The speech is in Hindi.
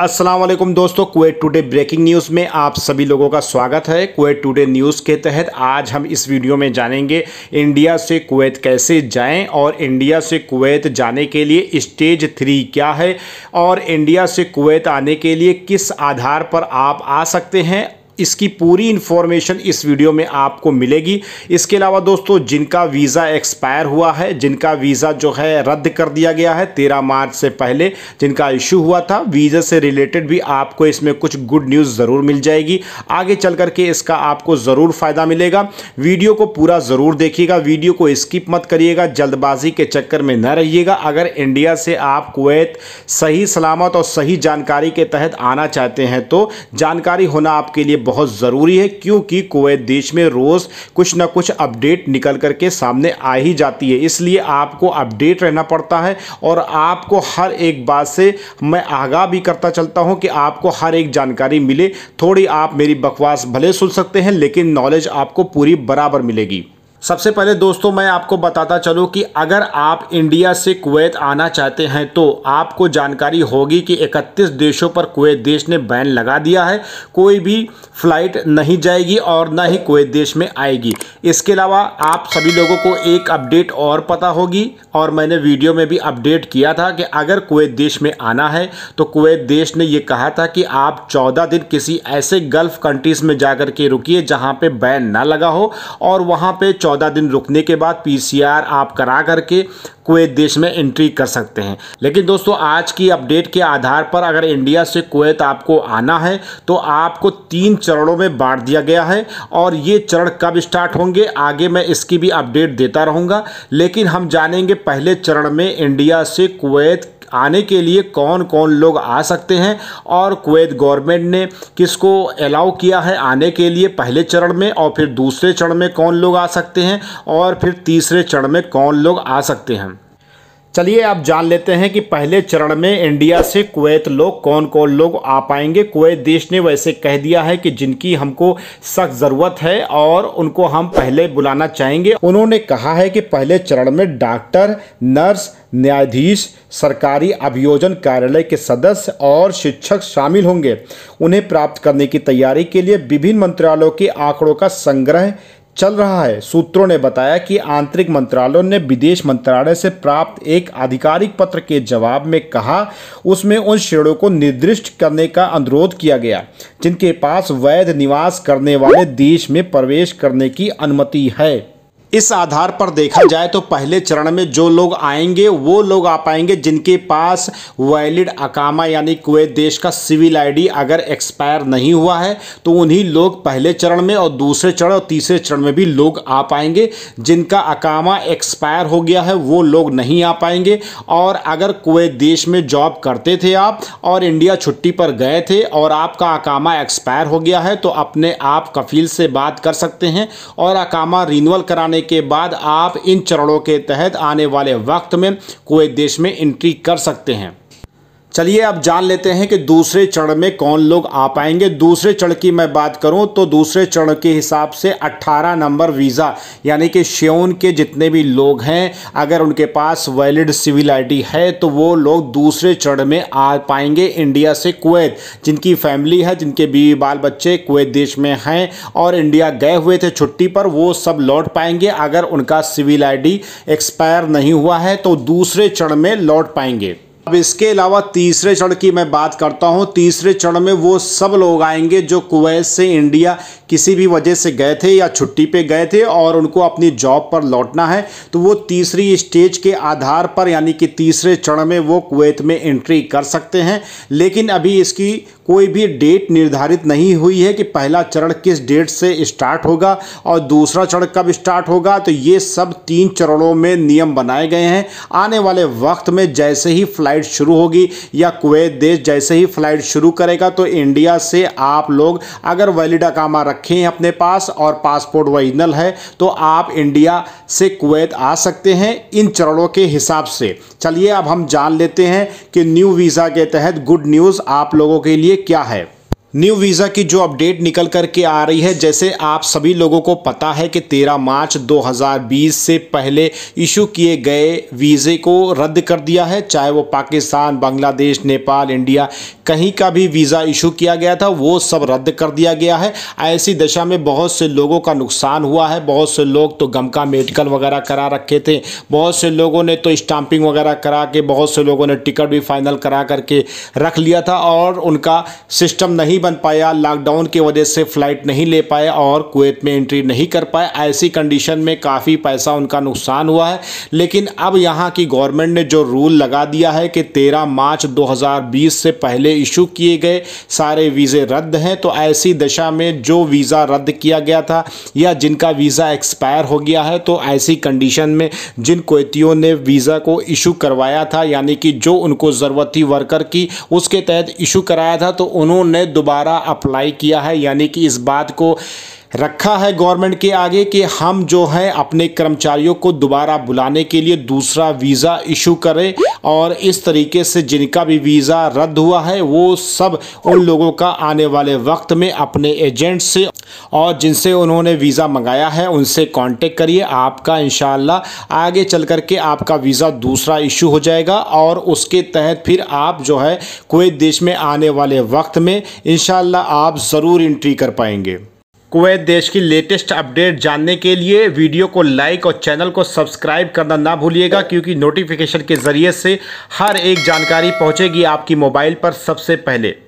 असलम दोस्तों कुवैत टुडे ब्रेकिंग न्यूज़ में आप सभी लोगों का स्वागत है कुवैत टुडे न्यूज़ के तहत आज हम इस वीडियो में जानेंगे इंडिया से कुवैत कैसे जाएं और इंडिया से कुवैत जाने के लिए स्टेज थ्री क्या है और इंडिया से कुवैत आने के लिए किस आधार पर आप आ सकते हैं इसकी पूरी इन्फॉर्मेशन इस वीडियो में आपको मिलेगी इसके अलावा दोस्तों जिनका वीज़ा एक्सपायर हुआ है जिनका वीज़ा जो है रद्द कर दिया गया है तेरह मार्च से पहले जिनका इशू हुआ था वीज़ा से रिलेटेड भी आपको इसमें कुछ गुड न्यूज़ ज़रूर मिल जाएगी आगे चल करके इसका आपको ज़रूर फ़ायदा मिलेगा वीडियो को पूरा ज़रूर देखिएगा वीडियो को स्किप मत करिएगा जल्दबाजी के चक्कर में न रहिएगा अगर इंडिया से आप कुवैत सही सलामत और सही जानकारी के तहत आना चाहते हैं तो जानकारी होना आपके लिए बहुत ज़रूरी है क्योंकि कुवैत देश में रोज़ कुछ ना कुछ अपडेट निकल करके सामने आ ही जाती है इसलिए आपको अपडेट रहना पड़ता है और आपको हर एक बात से मैं आगाह भी करता चलता हूँ कि आपको हर एक जानकारी मिले थोड़ी आप मेरी बकवास भले सुन सकते हैं लेकिन नॉलेज आपको पूरी बराबर मिलेगी सबसे पहले दोस्तों मैं आपको बताता चलूँ कि अगर आप इंडिया से कुवैत आना चाहते हैं तो आपको जानकारी होगी कि 31 देशों पर कुवैत देश ने बैन लगा दिया है कोई भी फ्लाइट नहीं जाएगी और ना ही कुवैत देश में आएगी इसके अलावा आप सभी लोगों को एक अपडेट और पता होगी और मैंने वीडियो में भी अपडेट किया था कि अगर कुवैत देश में आना है तो कुवैत देश ने यह कहा था कि आप चौदह दिन किसी ऐसे गल्फ़ कंट्रीज़ में जा के रुकी जहाँ पर बैन ना लगा हो और वहाँ पर चौदह दिन रुकने के बाद पीसीआर आप करा करके कुवैत देश में एंट्री कर सकते हैं लेकिन दोस्तों आज की अपडेट के आधार पर अगर इंडिया से कुवैत आपको आना है तो आपको तीन चरणों में बांट दिया गया है और ये चरण कब स्टार्ट होंगे आगे मैं इसकी भी अपडेट देता रहूँगा लेकिन हम जानेंगे पहले चरण में इंडिया से कुवैत आने के लिए कौन कौन लोग आ सकते हैं और कुवैत गवर्नमेंट ने किसको अलाउ किया है आने के लिए पहले चरण में और फिर दूसरे चरण में कौन लोग आ सकते हैं और फिर तीसरे चरण में कौन लोग आ सकते हैं चलिए आप जान लेते हैं कि पहले चरण में इंडिया से कुवैत लोग कौन कौन लोग आ पाएंगे कुवैत देश ने वैसे कह दिया है कि जिनकी हमको सख्त ज़रूरत है और उनको हम पहले बुलाना चाहेंगे उन्होंने कहा है कि पहले चरण में डॉक्टर नर्स न्यायाधीश सरकारी अभियोजन कार्यालय के सदस्य और शिक्षक शामिल होंगे उन्हें प्राप्त करने की तैयारी के लिए विभिन्न मंत्रालयों के आंकड़ों का संग्रह चल रहा है सूत्रों ने बताया कि आंतरिक मंत्रालय ने विदेश मंत्रालय से प्राप्त एक आधिकारिक पत्र के जवाब में कहा उसमें उन श्रेणियों को निर्दिष्ट करने का अनुरोध किया गया जिनके पास वैध निवास करने वाले देश में प्रवेश करने की अनुमति है इस आधार पर देखा जाए तो पहले चरण में जो लोग आएंगे वो लोग आ पाएंगे जिनके पास वैलिड अकामा यानी कुवैत देश का सिविल आईडी अगर एक्सपायर नहीं हुआ है तो उन्हीं लोग पहले चरण में और दूसरे चरण और तीसरे चरण में भी लोग आ पाएंगे जिनका अकामा एक्सपायर हो गया है वो लोग नहीं आ पाएंगे और अगर कुवैत देश में जॉब करते थे आप और इंडिया छुट्टी पर गए थे और आपका अकामा एक्सपायर हो गया है तो अपने आप कफील से बात कर सकते हैं और अकामा रिन्यूअल कराने के बाद आप इन चरणों के तहत आने वाले वक्त में कोई देश में एंट्री कर सकते हैं चलिए अब जान लेते हैं कि दूसरे चरण में कौन लोग आ पाएंगे दूसरे चरण की मैं बात करूं तो दूसरे चरण के हिसाब से 18 नंबर वीज़ा यानी कि श्योन के जितने भी लोग हैं अगर उनके पास वैलिड सिविल आईडी है तो वो लोग दूसरे चरण में आ पाएंगे इंडिया से कुवैत जिनकी फैमिली है जिनके बीवी बाल बच्चे कुवैत देश में हैं और इंडिया गए हुए थे छुट्टी पर वो सब लौट पाएंगे अगर उनका सिविल आई एक्सपायर नहीं हुआ है तो दूसरे चरण में लौट पाएंगे अब इसके अलावा तीसरे चरण की मैं बात करता हूं तीसरे चरण में वो सब लोग आएंगे जो कुवैत से इंडिया किसी भी वजह से गए थे या छुट्टी पे गए थे और उनको अपनी जॉब पर लौटना है तो वो तीसरी स्टेज के आधार पर यानी कि तीसरे चरण में वो कुवैत में एंट्री कर सकते हैं लेकिन अभी इसकी कोई भी डेट निर्धारित नहीं हुई है कि पहला चरण किस डेट से स्टार्ट होगा और दूसरा चरण कब स्टार्ट होगा तो ये सब तीन चरणों में नियम बनाए गए हैं आने वाले वक्त में जैसे ही फ्लाइट शुरू होगी या कुवैत देश जैसे ही फ्लाइट शुरू करेगा तो इंडिया से आप लोग अगर वैलिड अकामा रख रखे हैं अपने पास और पासपोर्ट ओरिजिनल है तो आप इंडिया से कुवैत आ सकते हैं इन चरणों के हिसाब से चलिए अब हम जान लेते हैं कि न्यू वीज़ा के तहत गुड न्यूज़ आप लोगों के लिए क्या है न्यू वीज़ा की जो अपडेट निकल कर के आ रही है जैसे आप सभी लोगों को पता है कि 13 मार्च 2020 से पहले इशू किए गए वीज़े को रद्द कर दिया है चाहे वो पाकिस्तान बांग्लादेश नेपाल इंडिया कहीं का भी वीज़ा इशू किया गया था वो सब रद्द कर दिया गया है ऐसी दशा में बहुत से लोगों का नुकसान हुआ है बहुत से लोग तो गमका मेडिकल वगैरह करा रखे थे बहुत से लोगों ने तो स्टाम्पिंग वगैरह करा के बहुत से लोगों ने टिकट भी फाइनल करा करके रख लिया था और उनका सिस्टम नहीं बन पाया लॉकडाउन की वजह से फ़्लाइट नहीं ले पाए और कुवैत में एंट्री नहीं कर पाए ऐसी कंडीशन में काफ़ी पैसा उनका नुकसान हुआ है लेकिन अब यहाँ की गवर्नमेंट ने जो रूल लगा दिया है कि तेरह मार्च 2020 से पहले इशू किए गए सारे वीज़े रद्द हैं तो ऐसी दशा में जो वीज़ा रद्द किया गया था या जिनका वीज़ा एक्सपायर हो गया है तो ऐसी कंडीशन में जिन कोतियों ने वीज़ा को इशू करवाया था यानी कि जो उनको ज़रूरत थी वर्कर की उसके तहत इशू कराया था तो उन्होंने दोबारा अप्लाई किया है यानी कि इस बात को रखा है गवर्नमेंट के आगे कि हम जो हैं अपने कर्मचारियों को दोबारा बुलाने के लिए दूसरा वीज़ा इशू करें और इस तरीके से जिनका भी वीज़ा रद्द हुआ है वो सब उन लोगों का आने वाले वक्त में अपने एजेंट से और जिनसे उन्होंने वीज़ा मंगाया है उनसे कांटेक्ट करिए आपका इन आगे चल कर के आपका वीज़ा दूसरा इशू हो जाएगा और उसके तहत फिर आप जो है कोई देश में आने वाले वक्त में इन आप ज़रूर इंट्री कर पाएंगे कुवैत देश की लेटेस्ट अपडेट जानने के लिए वीडियो को लाइक और चैनल को सब्सक्राइब करना ना भूलिएगा क्योंकि नोटिफिकेशन के ज़रिए से हर एक जानकारी पहुंचेगी आपकी मोबाइल पर सबसे पहले